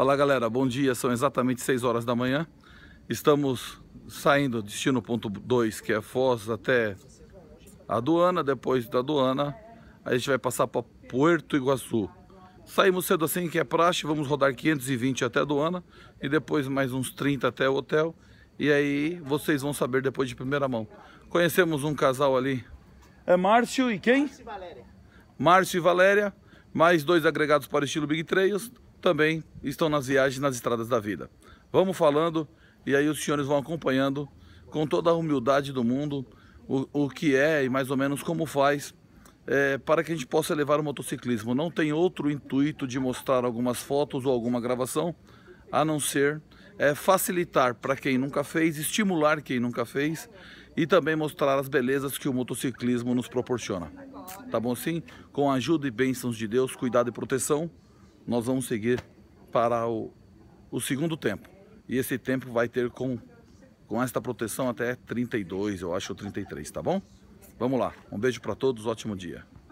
Fala galera, bom dia, são exatamente 6 horas da manhã. Estamos saindo destino ponto 2, que é Foz, até a aduana. Depois da aduana, a gente vai passar para Puerto Iguaçu. Saímos cedo assim, que é praxe, vamos rodar 520 até a aduana e depois mais uns 30 até o hotel. E aí vocês vão saber depois de primeira mão. Conhecemos um casal ali. É Márcio e quem? Márcio e Valéria. Márcio e Valéria, mais dois agregados para o estilo Big Trails também estão nas viagens nas estradas da vida. Vamos falando e aí os senhores vão acompanhando com toda a humildade do mundo o, o que é e mais ou menos como faz é, para que a gente possa levar o motociclismo. Não tem outro intuito de mostrar algumas fotos ou alguma gravação a não ser é, facilitar para quem nunca fez, estimular quem nunca fez e também mostrar as belezas que o motociclismo nos proporciona. Tá bom sim? Com a ajuda e bênçãos de Deus, cuidado e proteção nós vamos seguir para o, o segundo tempo. E esse tempo vai ter com, com esta proteção até 32, eu acho, ou 33, tá bom? Vamos lá. Um beijo para todos, ótimo dia.